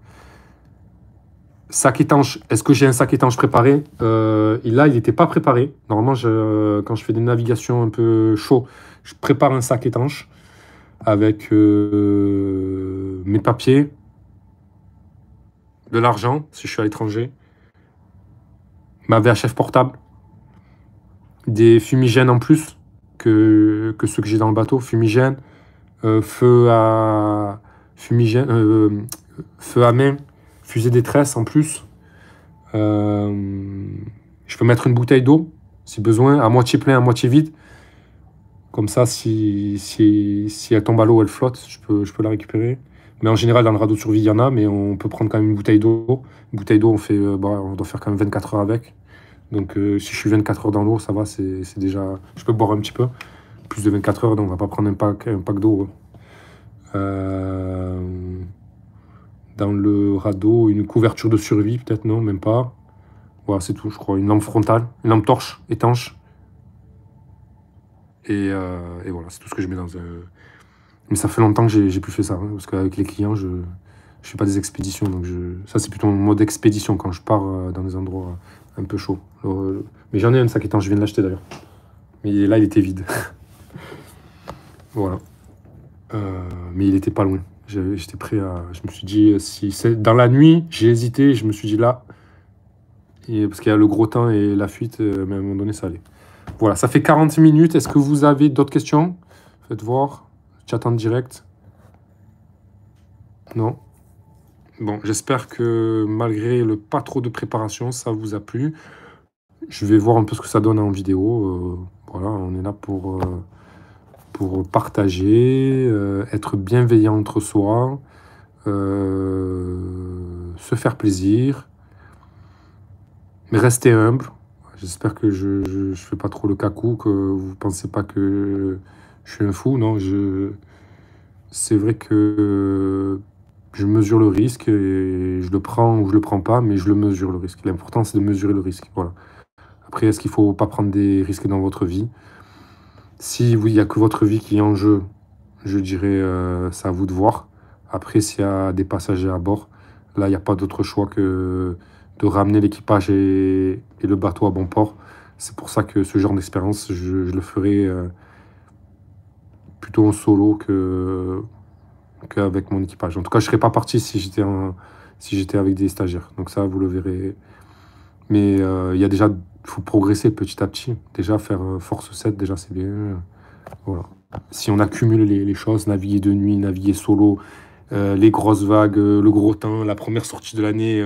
Sac étanche. Est-ce que j'ai un sac étanche préparé euh, Il Là, il n'était pas préparé. Normalement, je, quand je fais des navigations un peu chaud, je prépare un sac étanche avec euh, mes papiers, de l'argent, si je suis à l'étranger, ma VHF portable, des fumigènes en plus que, que ceux que j'ai dans le bateau, fumigènes, euh, feu à fumigène, euh, feu à main, fusée détresse en plus. je peux mettre une bouteille d'eau si besoin, à moitié plein, à moitié vide, comme ça, si, si, elle tombe à l'eau, elle flotte, je peux, je peux la récupérer. Mais en général, dans le radeau de survie, il y en a, mais on peut prendre quand même une bouteille d'eau. Une bouteille d'eau, on, fait, euh, bah, on doit faire quand même 24 heures avec. Donc euh, si je suis 24 heures dans l'eau, ça va, c'est déjà... Je peux boire un petit peu. Plus de 24 heures, donc on va pas prendre un pack, un pack d'eau. Hein. Euh, dans le radeau, une couverture de survie, peut-être, non, même pas. Voilà, c'est tout, je crois. Une lampe frontale, une lampe torche étanche. Euh, et, voilà, c'est tout ce que je mets dans un. Mais ça fait longtemps que j'ai plus fait ça, hein, parce qu'avec les clients, je ne fais pas des expéditions. Donc je, ça, c'est plutôt mon mode expédition quand je pars euh, dans des endroits euh, un peu chauds. mais j'en ai un sac étant, je viens de l'acheter d'ailleurs. Mais là, il était vide. voilà. mais il était pas loin. J'étais prêt à. Je me suis dit, si c'est dans la nuit, j'ai hésité, je me suis dit là. Et parce qu'il y a le gros temps et la fuite, mais à un moment donné, ça allait. Voilà, ça fait 40 minutes. Est-ce que vous avez d'autres questions Faites voir. Chat en direct. Non Bon, j'espère que malgré le pas trop de préparation, ça vous a plu. Je vais voir un peu ce que ça donne en vidéo. Euh, voilà, on est là pour, euh, pour partager, euh, être bienveillant entre soi, se faire plaisir, mais rester humble. J'espère que je ne fais pas trop le cacou, que vous ne pensez pas que je suis un fou. Non, je... c'est vrai que je mesure le risque et je le prends ou je le prends pas, mais je le mesure le risque. L'important, c'est de mesurer le risque. Voilà. Après, est-ce qu'il ne faut pas prendre des risques dans votre vie Si oui, il n'y a que votre vie qui est en jeu, je dirais euh, c'est à vous de voir. Après, s'il y a des passagers à bord, là, il n'y a pas d'autre choix que de ramener l'équipage et, le bateau à bon port. C'est pour ça que ce genre d'expérience, je, le ferai euh, plutôt en solo que avec mon équipage. En tout cas, je ne serais pas parti si j'étais si j'étais avec des stagiaires. Donc ça, vous le verrez. Mais euh, il ya y a déjà, faut progresser petit à petit. Déjà faire euh, force 7, déjà c'est bien. Voilà. Si on accumule les, choses, naviguer de nuit, naviguer solo, les grosses vagues, le gros temps, la première sortie de l'année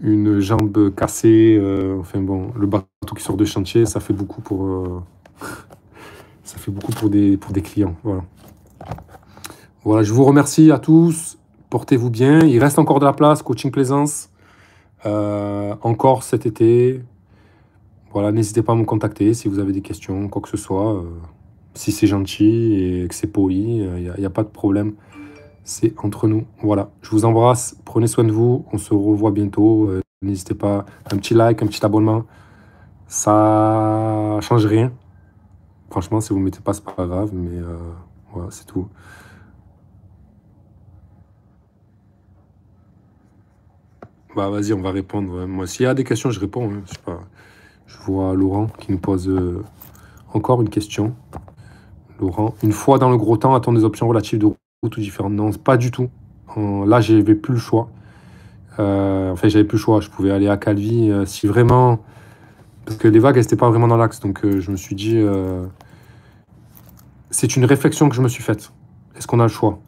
une jambe cassée, euh, enfin bon, le bateau qui sort de chantier, ça fait beaucoup pour, euh, ça fait beaucoup pour des, pour des clients. Voilà. voilà, je vous remercie à tous. Portez-vous bien. Il reste encore de la place, coaching plaisance. Euh, encore cet été. Voilà, n'hésitez pas à me contacter si vous avez des questions, quoi que ce soit. si c'est gentil et que c'est poli, il n'y a, pas de problème c'est entre nous. Voilà, je vous embrasse, prenez soin de vous, on se revoit bientôt. Euh, n'hésitez pas, un petit like, un petit abonnement, ça change rien. Franchement, si vous ne mettez pas, n'est pas grave, mais euh, voilà, c'est tout. Bah vas-y, on va répondre. Moi, s'il y a des questions, je réponds. Hein. Je, vois Laurent qui nous pose euh, encore une question. Laurent, une fois dans le gros temps, a des options relatives de tout différent. Non, pas du tout. là, j'avais plus le choix. Euh, fait, j'avais plus le choix. Je pouvais aller à Calvi euh, si vraiment. Parce que les vagues, elles n'étaient pas vraiment dans l'axe. Donc, euh, je me suis dit. Euh, c'est une réflexion que je me suis faite. Est-ce qu'on a le choix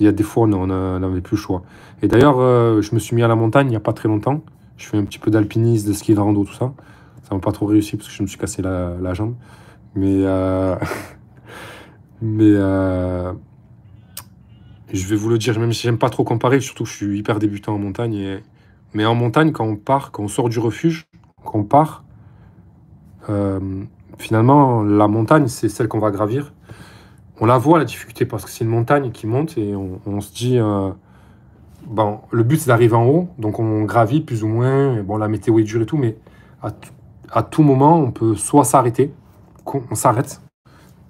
Il y a des fois, non, on n'avait plus le choix. Et d'ailleurs, je me suis mis à la montagne il n'y a pas très longtemps. Je fais un petit peu d'alpinisme, de ski de rando, tout ça. Ça m'a pas trop réussi parce que je me suis cassé la, la jambe. Mais. Mais je vais vous le dire, même si j'aime pas trop comparer, surtout que je suis hyper débutant en montagne. Mais en montagne, quand on part, quand on sort du refuge, quand on part, euh, finalement, la montagne, c'est celle qu'on va gravir. On la voit, la difficulté, parce que c'est une montagne qui monte et on, se dit, euh, bon, le but, c'est d'arriver en haut. Donc on gravit plus ou moins. bon, la météo est dure et tout, mais à, tout moment, on peut soit s'arrêter, on s'arrête.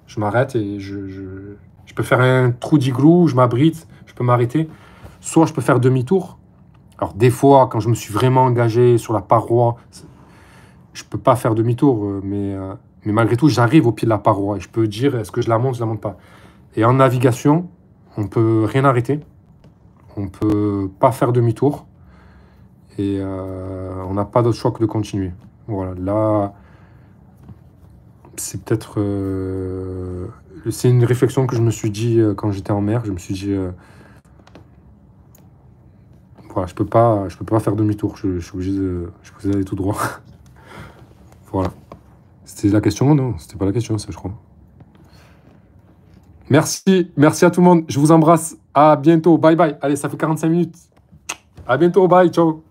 Je m'arrête et je je peux faire un trou d'iglou, je m'abrite, je peux m'arrêter. Soit je peux faire demi-tour. Alors des fois, quand je me suis vraiment engagé sur la paroi, je peux pas faire demi-tour, euh, mais, euh, mais malgré tout, j'arrive au pied de la paroi et je peux dire est-ce que je la monte, je la monte pas. Et en navigation, on peut rien arrêter, on peut pas faire demi-tour et euh, on n'a pas d'autre choix que de continuer. Voilà, là, c'est peut-être c'est une réflexion que je me suis dit euh, quand j'étais en mer. Je me suis dit, euh, voilà, je peux pas, je peux pas faire demi-tour. Je, suis obligé je d'aller tout droit. voilà. C'était la question Non, c'était pas la question, ça, je crois. Merci, merci à tout le monde. Je vous embrasse. À bientôt. Bye bye. Allez, ça fait 45 minutes. À bientôt. Bye. Ciao.